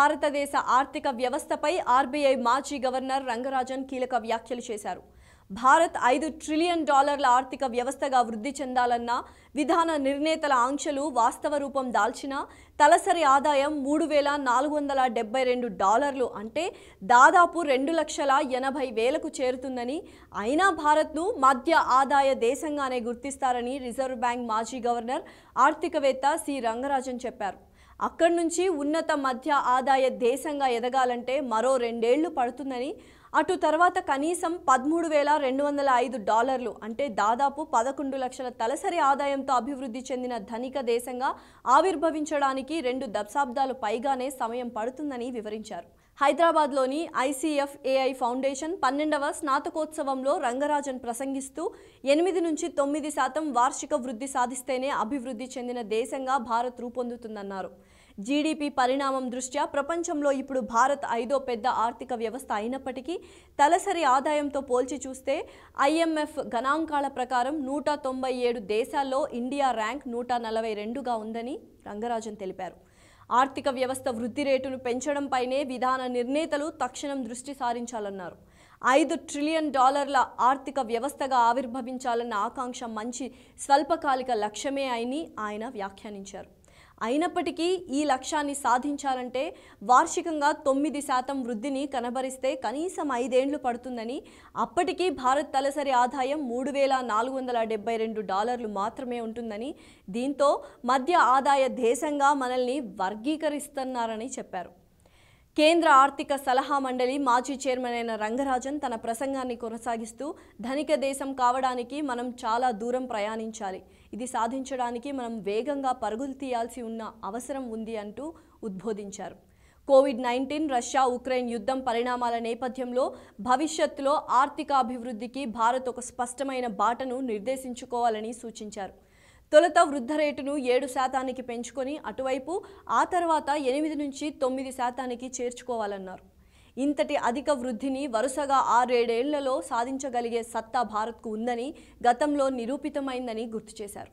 భారతదేశ ఆర్థిక వ్యవస్థపై ఆర్బీఐ మాజీ గవర్నర్ రంగరాజన్ కీలక వ్యాఖ్యలు చేశారు భారత్ ఐదు ట్రిలియన్ డాలర్ల ఆర్థిక వ్యవస్థగా వృద్ధి చెందాలన్న విధాన నిర్ణేతల ఆంక్షలు వాస్తవ రూపం దాల్చిన తలసరి ఆదాయం మూడు వేల నాలుగు వందల డెబ్బై రెండు డాలర్లు అంటే దాదాపు రెండు లక్షల ఎనభై వేలకు చేరుతుందని అయినా భారత్ను మధ్య ఆదాయ దేశంగానే గుర్తిస్తారని రిజర్వ్ బ్యాంక్ మాజీ గవర్నర్ ఆర్థికవేత్త సి రంగరాజన్ చెప్పారు అక్కడి నుంచి ఉన్నత మధ్య ఆదాయ దేశంగా ఎదగాలంటే మరో రెండేళ్లు పడుతుందని అటు తర్వాత కనీసం పదమూడు వేల రెండు వందల ఐదు డాలర్లు అంటే దాదాపు పదకొండు లక్షల తలసరి ఆదాయంతో అభివృద్ధి చెందిన ధనిక దేశంగా ఆవిర్భవించడానికి రెండు దశాబ్దాలు పైగానే సమయం పడుతుందని వివరించారు హైదరాబాద్లోని ఐసీఎఫ్ ఏఐ ఫౌండేషన్ పన్నెండవ స్నాతకోత్సవంలో రంగరాజన్ ప్రసంగిస్తూ ఎనిమిది నుంచి తొమ్మిది శాతం వార్షిక వృద్ధి సాధిస్తేనే అభివృద్ధి చెందిన దేశంగా భారత్ రూపొందుతుందన్నారు జీడీపీ పరిణామం దృష్ట్యా ప్రపంచంలో ఇప్పుడు భారత్ ఐదో పెద్ద ఆర్థిక వ్యవస్థ అయినప్పటికీ తలసరి ఆదాయంతో పోల్చి చూస్తే ఐఎంఎఫ్ గణాంకాల ప్రకారం నూట తొంభై ఏడు దేశాల్లో ఇండియా ర్యాంక్ నూట నలభై రెండుగా ఉందని రంగరాజన్ తెలిపారు ఆర్థిక వ్యవస్థ వృద్ధి రేటును పెంచడంపైనే విధాన నిర్ణేతలు తక్షణం దృష్టి సారించాలన్నారు ఐదు ట్రిలియన్ డాలర్ల ఆర్థిక వ్యవస్థగా ఆవిర్భవించాలన్న ఆకాంక్ష మంచి స్వల్పకాలిక లక్ష్యమే అని ఆయన వ్యాఖ్యానించారు అయినప్పటికీ ఈ లక్ష్యాన్ని సాధించాలంటే వార్షికంగా తొమ్మిది శాతం వృద్ధిని కనబరిస్తే కనీసం ఐదేండ్లు పడుతుందని అప్పటికీ భారత్ తలసరి ఆదాయం మూడు వేల నాలుగు వందల డెబ్బై రెండు డాలర్లు మాత్రమే ఉంటుందని దీంతో మధ్య ఆదాయ దేశంగా మనల్ని వర్గీకరిస్తున్నారని చెప్పారు కేంద్ర ఆర్థిక సలహా మండలి మాజీ చైర్మన్ అయిన రంగరాజన్ తన ప్రసంగాన్ని కొనసాగిస్తూ ధనిక దేశం కావడానికి మనం చాలా దూరం ప్రయాణించాలి ఇది సాధించడానికి మనం వేగంగా పరుగులు తీయాల్సి ఉన్న అవసరం ఉంది అంటూ ఉద్బోధించారు కోవిడ్ నైన్టీన్ రష్యా ఉక్రెయిన్ యుద్ధం పరిణామాల నేపథ్యంలో భవిష్యత్తులో ఆర్థిక అభివృద్ధికి భారత్ ఒక స్పష్టమైన బాటను నిర్దేశించుకోవాలని సూచించారు తొలుత వృద్ధ రేటును ఏడు శాతానికి పెంచుకొని అటువైపు ఆ తర్వాత ఎనిమిది నుంచి తొమ్మిది శాతానికి చేర్చుకోవాలన్నారు ఇంతటి అధిక వృద్ధిని వరుసగా ఆరేడేళ్లలో సాధించగలిగే సత్తా భారత్కు ఉందని గతంలో నిరూపితమైందని గుర్తు చేశారు